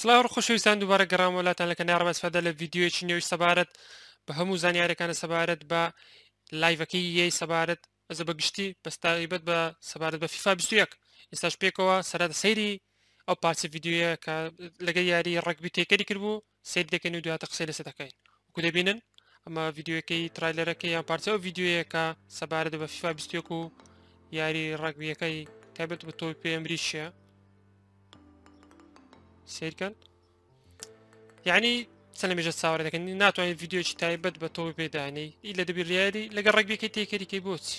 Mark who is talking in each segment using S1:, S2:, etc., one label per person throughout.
S1: سلااو خۆشەویستان دووبارە گەڕام وڵاتان لە کەنار مەسفەدە لە یددیوەکی نوێش سەبارەت بە هەموو زانیارەکانە سەبارەت بە لایڤەکەی یەی سەبارەت ئەزە بە گشتی بەستاریبەت بە سەبارەت بە فیفا 21 ئێستاش پێکەوە سەرەت سەیری ئەو پارچە یددیوە کە لەگەی یاری ڕگبی تێکەری کردبوو سیر دەکەن و دواتە قسەی لەسە دەکەین وکو دەبینن ئەمە یددیوەکەی ترایلەرەکەی یان پارچە و یددیوەیەکە سەبارەت بە فیفا 21 و یاری ڕگبیەکەی تابێت بە تۆی پێمریشە سیرکەن یعنی سەلمێژە ساوارەکەنی ناتوانین یددیوکی تایبەت بە تۆ پێدانەی ئی لە دەبی ڕیادی لەگە ڕێکبیەکەی تێکەریکەی بۆچی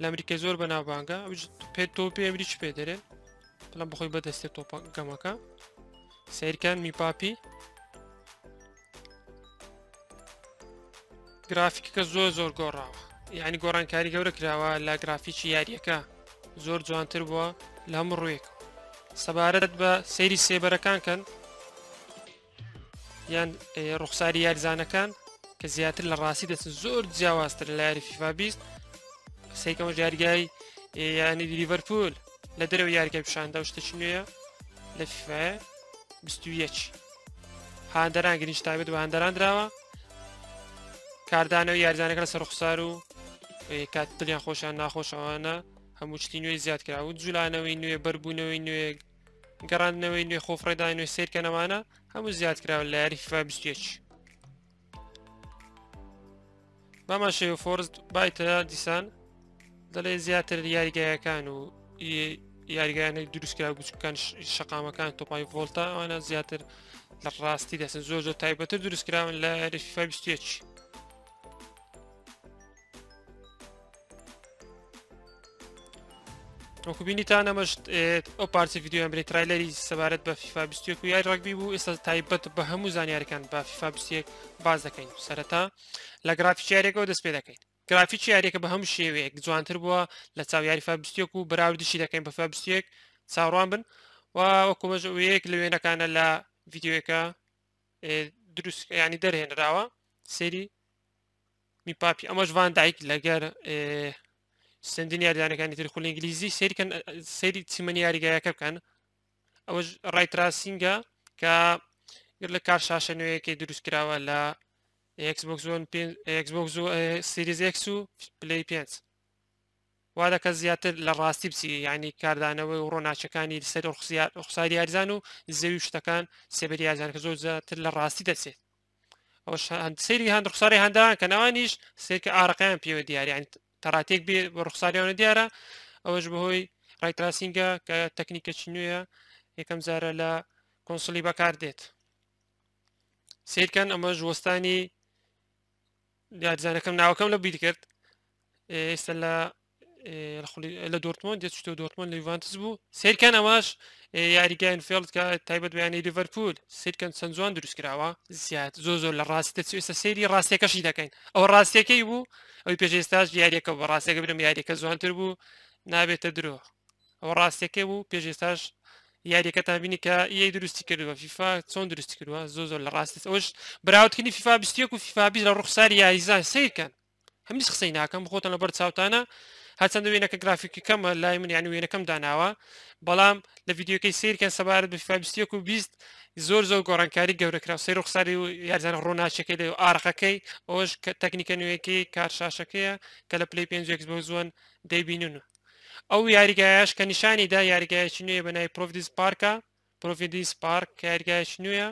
S1: لە ئەمریکای زۆر بە ناوبانگە پێ تۆ پێ ئەمریچ پێ دەرێن بەڵام بخۆی بەدەستێت تۆپە گەمەکە سیرکەن میپاپی گرافیکەکە زۆر زۆر گۆڕاوە یعنی گۆڕانکاری گەورە کراوە لە گرافیکی یاریەکە زۆر جوانتر بووە لە هەموو ڕوویەکە سەبارەت بە سەیری سێبەرەکانکەن یان ڕوخساری یاریزانەکان کە زیاتر لە ڕاستی دەچن زۆر جیاوازتر لە یاری فیفا بیست سیکەمە جارگای یانی لیڤەرپول لە دەرەوە یاریگای پیشاندا شتەچ نوێە لە فیفاە 21 هاندەران گرنیشتابێت و هەندەران درراوە کاردانەوە یاریزانەکە لە سەر ڕوخسار و کات دڵیان خۆشیان ناخۆشەوانە هەموو شتی نوێی زیاد کرا و جوولانەوەی نوێ بەربوونەوەی نوێ گەڕاندنەوەی نوێ خۆفڕێدانوێ سیرکەنەوانە هەموو زیاد کراون لە یاریفا بستێک ماماشێ و فۆرز بایتە دیسان دەڵێ زیاتر یاریگایەکان و یاریگایانە دروستکرا بچکان شقامەکان تۆپای ڤۆلتا ئەوانە زیاتر لە ڕاستی دەسن زۆر زۆر تایبەتە دروستکراون لە یاریفا بستێک وەکوبینیتان ئەمەش ئەو پارچە یددیو ئەمری ترایلەری سەبارەت بە فیفا بستێک و یای ڕگبی بوو ئێستا تایبەت بە هەموو زانیارەکان بە فیفا بستێک باز دەکەین سەرەتا لە گرافیچارێکەوە دەست پێ دەکەین گرافیچ یاریەکە بە هەموو شێوەیەک جوانتر بووە لە چاویاری فا بستێک و بەراوردشی دەکەین بە فا بستێک چاڕوان بن و وەکومەژ وەیەک لە وێنەکانە لە یددیوەکە دروست ینی دەرهێنراوە سری میپاپی ئەمەش وان دایک لەگەر سندین یاریدانەکانی تر خولی ئینگلیزی سریکەن سەیری چیمەنی یاریگایەکە بکەن ئەوە ڕایتراسینگە کە گر لە کار شاشە نوێیەکی دروست کراوە لە سریز X و پلی پێ وا دەکە زیاتر لە ڕاستی بچی یعنی کاردانەوەی و ڕۆناچەکانی سەر قساری یاریزان و زەوی شتەکان سێبری یاریزان کە زۆر زیاتر لە ڕاستی دەچێت سری هەند قساری هەندان کە ناوانیش سێکە ئارقیان پێوە دیاریان تەڕاتێک بێ بە ڕخساریانە دیارە ئەوەش بەهۆی ڕایتراسینگە کە تەکنیکەچی نوێە یەکەم زارە لە کۆنسڵی بەکار دێت سیرکەن ئەمە ژوەستانی یاریزانەکەم ناوەکەم لە بیرکرد ئێستا لە لە دورتمان دێتشتۆ دورتمان لەیوانتس بوو سیرکەن ئەمەش یاریگەن فێڵت کە تایبەت بیانی لیڤەرپول سیرکەن سنجوان دروستکراوە زیات زۆ زۆر لە ڕاستە سوێستا سری ڕاستێکەشی دەکەین ئەو ڕاستیەکەی بوو ئەوی پێشێستاش یاریەکە بە ڕاستێکەکە برم یاریەکە زوانتر بوو نابێتە درۆ ئەو ڕاستەکە بوو پێشێستاش یاریەکە تابینی کە ی درستی کردووە فیفا چۆن درستی کردووە زۆ زۆر لە ڕاستێت ئەوش براوتکردنی فیفا بستێک و فیفابی لە ڕوخساری یاریزان سیرکەن هەمیز قسەی ناکەم خۆتان لەبەر چاوتانە هەچەند وێنەکە گرافیکی کەمە لای من یان وێنەکەم داناوە بەڵام لە یددیوکەی سیرکە سەبارەت بفابستیەک و بیست زۆر زۆر گۆڕانکاری گەورەکرا سیر رخساری و یارزانە ڕووناچەکەی لە ئارخەکەی ئەوش کە تەکنیکە نوێیەکەی کارشاشەکەیە کە لە پلی پێنجێک بۆ زۆن دەیبینون ئەو یاریگایش کە نیشانی دا یاریگایش نوێ بەنای پرۆفیس پارکە پرۆفیدیس پارک کە یاریگایش نوێە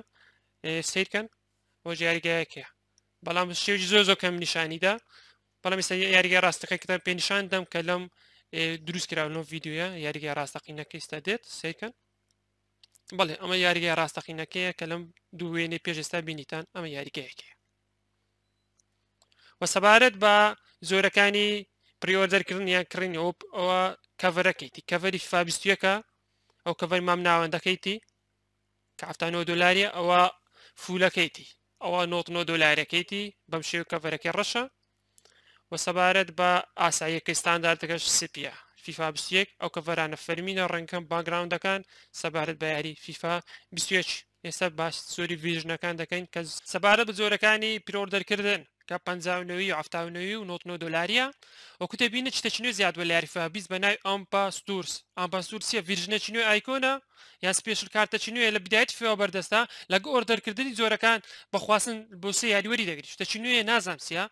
S1: سیرکەن بۆ یاریگایەکەە بەڵام شێوی زۆر زۆر کەم نیشانیدا بەڵام ئێستا یاریگە ڕاستەکە کتاب پێنیشان دەم کە لەم دروستکراون یددیوە یاریگە ڕاستەقینەکە ئستا دێت سیکن بەڵێ ئەمە یاریگە ڕاستەقینەکەیە کە لەم دوو وێنێ پێش ئێستا بینیتان ئەمە یاریگەیەکەیە وە سەبارەت بە زۆرەکانی پریۆردەرکردن یان کڕین ئۆپ ئەوە کەڤەرەکەیتی کەڤەری فابیستویەکە ئەو کەڤەر مام ناوەندەکەیتی کە هەفتانەوە دلاریە ئەوە فولەکەیتی ئەوە 90 دلارەکەیتی بەم شێو کەڤەرەکەی ڕەشە و سەبارەت بە ئاساییەکەی ستانداردەکەش سپیە فیفا 21 ئەو کە ڤەرانە فەرمینە ڕەنکەم باگراوندەکان سەبارەت بە یاری فیفا 21 ئێستا باش سۆری ڤژنەکان دەکەین کە سەبارەت بە زۆرەکانی پیرۆردەرکردن کە پەوی و ئەفتاونەوی و نۆتنۆ دلاریە وەکوتە بینە چتەچنێ زیاد وە لاریفا بیست بە نای ئەمپا سوورس ئەمپا سوورسیە ڤژنە چنوێ ئایکۆنە یان سپێشل کارتە چنوێ لە بدایت فێوە بەردەستا لەگە ئۆردەرکردنی زۆرەکان بەخواستن بۆ سێ یاریوەری دەگری شتە چنوێ نازانسیە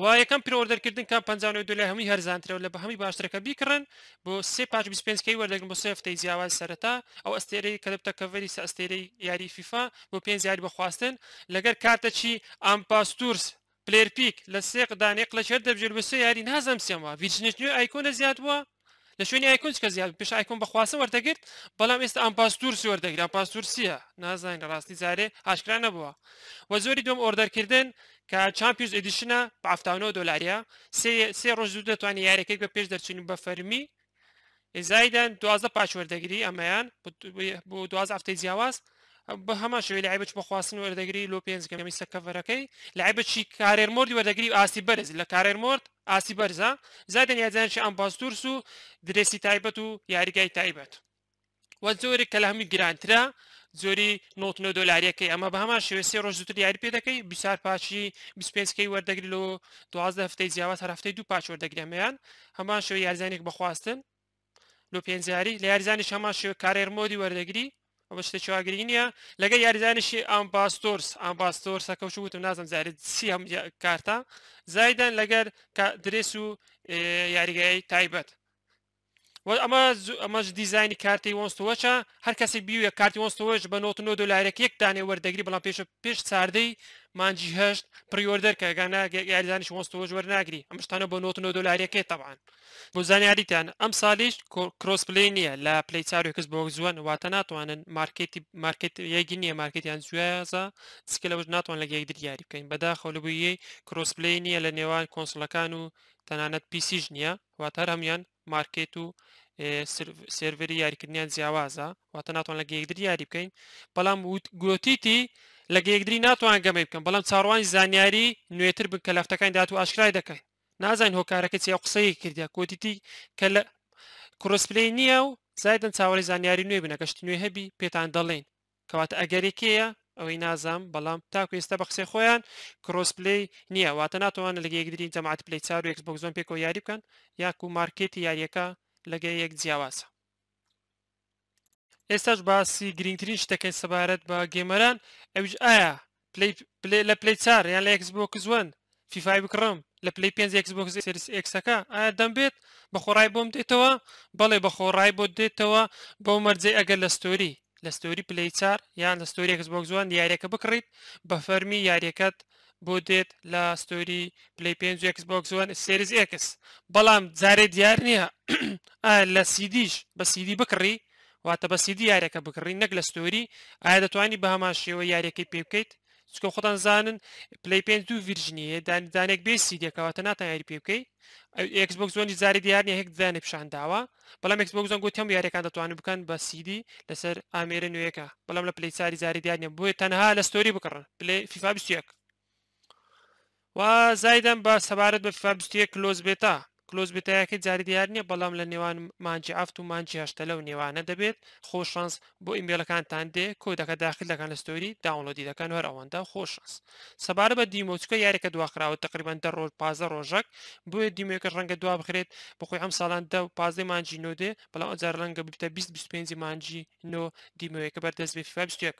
S1: و یەکەم پیرۆردەرکردن کا 50 دلار هەمی هەرزانترەوە لە بە هەمی باشترەکە بیکڕن بۆ سێ پاش 25کەی وەردەگرن بۆ سفتەی زیاواز سەرەتا ئەو ئەستێرەی کە دەبتەکەڤری سە ئەستێرەی یاری فیفا بۆ پێنج یاری بەخواستن لەگەر کارتە چی ئەمپا سوورس پلێر پیک لە سێ قدانێک لە شێر دەبژێر بەسێ یاری نازەم سێمە ویچنیشتنی ئایکۆنە زیاد بووە لە شوێنی ئایکۆنج کە زیاد پێش ئایکۆن بەخواسە وەردەگرت بەڵام ئێستا ئەمپاستور سوەردەگرا پاستورسیە نازانین ڕاستی جارێ ئاشکرا نەبووە وە زۆری دوم ئۆردەرکردن کە چمپیوز ئەدیشنە بەفتانەوە دۆلاریە سێ ڕۆژ دوو دەتوانانی یاریەکەی بە پێش دەرچین بە فەرمی ئێزایدان دوازە پاچوەردەگیری ئەمەیان بۆ دوازە هەفتەی جیاواز بە هەما شوێ لە عیبچ بەخواستن وەردەگری لۆ پێنجگەمی سەکەفەرەکەی لە عیبچی کارێر مردی وەردەگری ئاسی بەرز لە کارێر مرد ئاسی بەرزە زادن یادزانشی ئەم باستورس و درێسی تایبەت و یاریگای تایبەت وە زۆری کە لە هەمی گرانترە زۆری نۆتنە دۆلاریەکەی ئەمە بە هەما شوێ سێ ڕۆژ زووتر یاری پێ دەکەی بیسار پاچی بیسپێنسکەی وەردەگری لۆ دوازدە هەفتەی زیاوە هەفتەی دوو پاچ وەردەگرێمەیان هەمان شوێ یارزانێک بەخواستن لۆ پێنجاری لە یاریزانی شەما شوێ کارێر مۆدی وەردەگری ئەمە شتێکی واگرین نیە لەگە یاریزانشی ئامباستۆرس ئامباستۆرس ئەکەوش وتم نازم زارێت سی هەم کارتە زایدان لەگەر درێس و یاریگەی تایبەت ئەمە ئەمەش دیزانی کارتی وەستەوەچە هەر کەسی بیوە کارتی وەستەوەش بە 99 دلارێک یەک دانێ وەردەگری بەڵام پێش پێش چاردەی مانجی هەشت پریۆردەر کە گاناگە یاریزانانی وەستەوە جوەر ناگری ئەم شتانە بۆ 90 دلارەکەی تەوان بۆ زانیاریتان ئەم ساڵیش کرۆسپلی نییە لە پلی چاروی کەس بۆ زوان واتە ناتوانن مارکتی مارکت یەکی نییە مارکتیان زوێزە سکلەوەش ناتوان لە یەک دیاری بکەین بەداخۆ لەبووی کرۆسپلی نییە لە نێوان کۆنسڵەکان و تەنانەت پیسیژ نییە واتە هەمیان مارکێت و سێڤری یاریکردنیان جیاوازە واتە ناتوان لە گەیەکدر یاری بکەین بەڵام گوتیتی لەگە یەکدری ناتوان گەمەی بکەم بەڵام چاڕوانی زانیاری نوێتر بن کە لەفتەکان دات و ئاشکرای دەکەن نازانین هۆکارەکە چیا قسەی کردیا کۆتیتی کە لە کورسپلی نییە و زایدن چاوەڕی زانیاری نوێ بنە گەشت نوێ هەبی پێتان دەڵێن کەواتە ئەگەرێکەیە ئەوەی نازام بەڵام تاکو ئێستا بە قسەی خۆیان کرۆسپلی نییە واتە ناتوانن لەگە یەکدرین جەماعات پلی چاروێک بۆ زۆن پێکۆ یاری بکەن یاکو مارکێتی یاریەکە لەگە یەک جیاوازە ئێستاش باسی گرنگترین شتەکەی سەبارەت بە گێمەران ئەوش ئایا لە پلی چار یان لە ئەکسبۆکزوەن فیفای بکڕم لە پلی پێ ئەکسەکە ئایا دەمبێت بە خۆڕای بۆم دێتەوە بەڵێ بە خۆڕای بۆ دێتەوە بەو مەرجێ ئەگەر لە ستۆری لە ستۆری پلی چار یان لە ستۆری ئەکسبۆکزوان یاریەکە بکڕیت بە فەرمی یاریەکەت بۆ دێت لە ستۆری پلی پێ ئەکسبۆکسوان سریز ئکس بەڵام جارێ دیار نییە لە سیدیش بە سیدی بکڕی واتە بە سیدی یارەکە بکڕی نەک لە ستۆری ئایا دەتوانی بە هەمان شێوە یاریەکەی پێ بکەیت چکە خۆتان زانن پلی پێ دو ڤرجنیە دانیدانێک بێ سیدیەکەواتە ناتان یاری پێ بکەیت ئەکسبک زۆنی زاری دیارنی هەک دانێ پیشانداوە بەڵام ئەکسبک زۆن گوتیم یاریەکان دەتوانن بکەن بە سیدی لەسەر ئامێرە نوێیەکە بەڵام لە پلی ساری زاری دیارنیە بۆیە تەنها لە ستۆری بکڕن پلی فیفا 21 و زایدەم بە سەبارەت بە فیفا 21 کلۆز بێتە کلۆز بتایەکە جاری دیار نییە بەڵام لە نێوان مانجی ئافت و مانجی هەشتە لەو نێوانە دەبێت خۆشانس بۆ ئیمبیلەکانتان دێ کۆدەکە داخل دەکەن لە ستۆری داونلۆدی دەکەن وەر ئەوەندا خۆشانس سەبارە بە دیمۆچکە یاریکە دواخراوە تقریبان دە ڕۆژ پازە ڕۆژەک بۆیە دیمێکە ڕەنگە دوا بخرێت بخۆی ئەم ساڵان دە و پازەی مانجی نۆ دێ بەڵام ئەجار ڕەنگە بتە 25 مانجی نۆ دیمەوەیەکە بەردەست بێ فیفا 21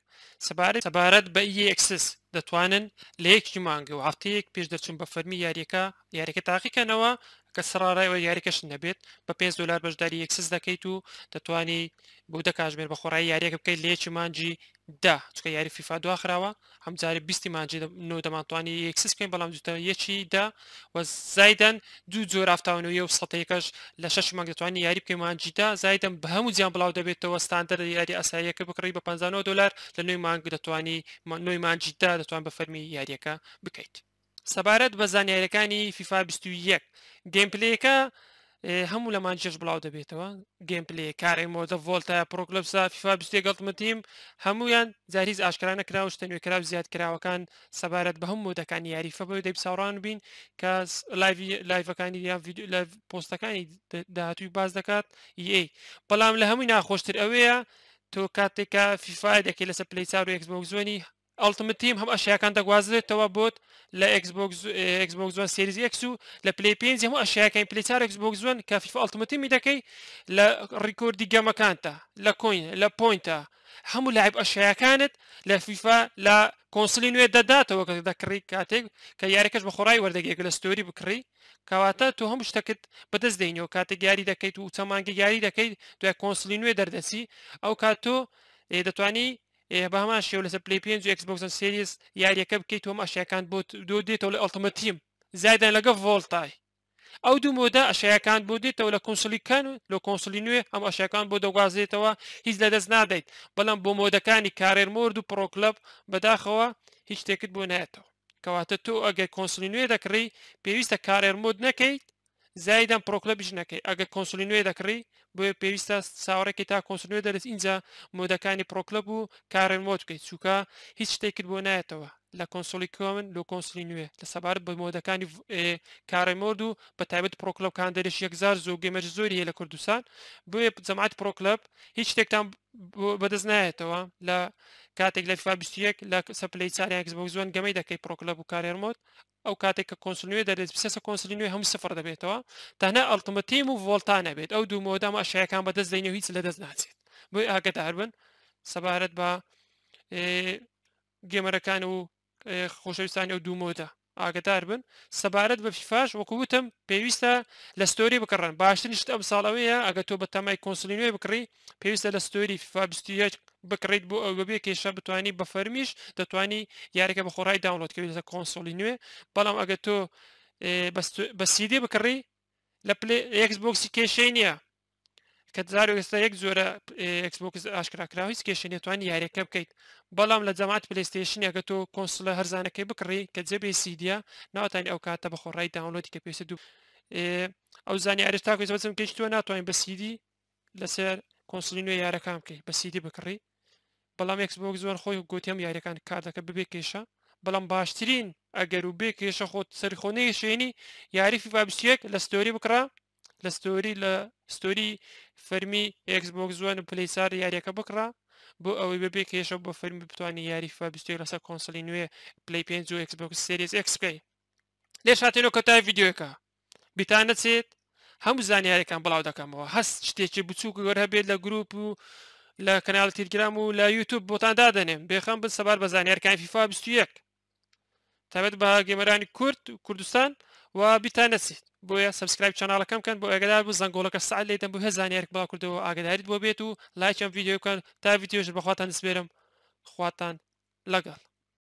S1: سەبارەت سەبارەت بە ئیکسس e دەتوانن لە یەکی مانگە و هەفتەیەک پێش دەچون بە فەرمی یاریەکە یاریەکە تاقیکەنەوە کە سرڕایەوە یاریکەش نەبێت بە 5 دلار بەشداری یەکسس دەکەیت و دەتانی بۆ دەکژمێر بە خۆڕایی یاریەکە بکەیت لێکی مانجی دا چکە یاری فیفا دواخراوە هەمجاری بیستی ماجی نودەمانتوانی یەکسس پێین بەڵام جوتە یەکی دا و زایدەن دوو جۆر ئافتاون و یە و سەتەیەکەش لە شش مانگەتوانی یاری پەیمانجیدا زایدەن بە هەموو زیان بڵاو دەبێتەوە ستاندەر یاری ئەساییەکە بکڕی بە 15 دلار لە نوێی مانگ دەتوانی نوێی مانجیدا دەتوان بە فەرمی یاریەکە بکەیت سەبارەت بە زانیاریەکانی فیفا 21 گەمپلەکە هەموو لەمان چێش بڵاو دەبێتەوە گەم پلێ کارێک مۆدە ڤۆلتە پرۆکلپسا فیفا بستێ گەڵتمەتیم هەمویان زاریز ئاشکرانە کراوە شتەنوێکرااو زیادکراوەکان سەبارەت بە هەموو دەکانی یاریفە بە دەی ساڕان بین کە لایڤەکانی یان لە پۆستەکانی داهاتوی باز دەکات ئیA بەڵام لە هەمووی ناخۆشتر ئەوەیە تۆ کاتێکە فیفای دەکەی لەسەر پلیسا و یەکسبوەزۆنی Ultimate تیم هم ئەشیەکان دەگوازرێتەوە بۆت لە ئەکسبکس زۆن سریزی ئەکس و لە پلی پێنج هەموو ئەشیەکەین پلیچار ئەکسبکس زۆن کافیف ئەلتمەتیمی دەکەی لە ڕیکۆردی گەمەکانتە لە کۆین لە پوینتە هەموو لایب ئەشیەکانت لە فیفا لە کۆنسلی نوێ دەداتەوە کە دەکڕی کاتێک کە یاریەکەش بە خۆڕای وەردەگەێک لە ستۆری بکڕی کەواتە تۆ هەموو شتەکەت بەدەست دەینەوە کاتێک یاری دەکەیت و چەمانگە یاری دەکەیت دوای کۆنسلی نوێ دەردەسی ئەو کات تۆ اه، دتوانی بەمان شێو لەسەر پلی پێنج ئەکسبکسن سریس یاریەکە بکەیت تۆم ئەشیەکان بۆ دۆ دێتەوە لە ئەڵتمەتیم زایدان لەگە ڤۆڵتای ئەو دوو مۆدا ئەشیەکان بۆ دێتەوە لە کنسلیکان و لە کنسلی نوێ ئەم ئەشەکان بۆ دەگوازێتەوە هیچ لەدەست نادەیت بەڵام بۆ مۆدەکانی کارێر مرد و پرۆکلب بەداخەوە هیچ شتێکت بۆ نایێتەوە کەواتە تۆ ئەگەر کنسلی نوێ دەکڕی پێویستە کارێر مۆد نەکەیت زایدان پرۆکلەبیش نەکەی ئەگە کۆنسولی نوێ دەکڕی بۆ پێویستە ساوەڕێکی تا کۆنسولێ دەرس اینجا مۆدەکانی پرۆکلە بوو کارن مۆت بکەیت چووکە هیچ شتێکت بۆ نایەتەوە لە کۆنسۆلی کومن لە کۆنسلی نوێ لە سەبارەت بە مۆدەکانی کارێمۆرد و بە تایبەت پرۆکلەبکان دەرش 1زار زۆ گەمەر زۆری هەیە لە کوردستان بێ جەماعات پرۆکلب هیچ شتێکتان بەدەست نایێتەوە لە کاتێک لە فابیستیەک لە سەپلی چاریان بە زۆن گەمەی دەکەی پرۆکلب و کارێرمۆت ئەو کاتێک کە کۆنسلنوێ دەرێت سە کۆنسلنوێ هەم سفر دەبێتەوە تەنە ئەڵتمەتیم و ڤۆلتانە بێت ئەو دوو مۆدام ئەشەکان بەدەست دەینەوە هیچ لە دەست ناچێت بۆی ئاگەدار بن سەبارەت بە گێمەرەکان و خۆشەویستانی ئەو دوومۆدا ئاگدار بن سەبارەت بە فیفاش وەکووتم پێویستە لە ستۆری بکڕن باشترنیشت ئەم ساڵەوەیە ئەگە تۆ بە تەمای کۆنسلینوێ بکڕی پێویستە لە ستۆری فیفا بکڕیت بۆ ئەو بەبێ کێشە بتانی بە فەرمیش دەتانی یاریکە بە خۆڕای داونلود کردێت لە کۆنسۆلی نوێ بەڵام ئەگە تۆ بە سیدی بکڕی لە پلێ یەکس بۆکسی کێشەی نییە کە زار ئێستا یەک زۆرە ئەکسبکس ئاشکراکراوی کێشێن توانانی یاریەکە بکەیت بەڵام لە جەمات پلیستشنێکگە تۆ کۆنسلە هەرزانەکەی بکڕی کە جێبێ سیدیا ناوتانی ئەو کاتە بەخۆڕای داونلۆتی کە پێسە دوو ئەو زانانی ئارێشتاکوی بەچم کەشتووە ناتوانین بە سیدی لەسەر کۆنسلی نوێ یارەکان بکەیت بە سیدی بکڕی بەڵام ئەکسبک زۆر خۆی گوتیم یاریەکان کاردەکە ببێ کێشە بەڵام باشترین ئەگەر و بێ کێشە خۆت سەرخۆنەی شوێنی یاریفی فابستێک لە ستۆری بکرا لە ستۆری لە ستۆری فەرمی ئەکسبۆک زوان و پلیسار یاریەکە بکڕا بۆ ئەوەی بەبێ کێشە بۆ فەرمی بتوانانی یاریفا بستێک لەسەر کۆنسلی نوێ پلی پێ و ئەکسبک سریز ئەکسپی لێ شاتێنەوە کە تای یددیوەکە بیتانە چێت هەموو زانیارەکان بڵاو دەکەمەوە هەست شتێکی بچووک گەۆرە بێت لە گروپ و لە کەناال تیرگرام و لە یوتوب بۆتان دادەنێن بێخەم بن سەبار بە زانیارکان فیفا 21 تابەت بە گێمەرانی کورد و کوردستان و و بیتان نسید بۆیە سبسکرایب چناڵەکەم کەن بۆ ئەگەدار بوو زنگۆڵەکە سعال لێدەم بۆ هەزانانیارێک بڵا کردەوە ئاگداریت بۆ بێت و لایکم یددیو بکەن تا یددیۆش بخواتان نسبێرم خواتن لەگەڵ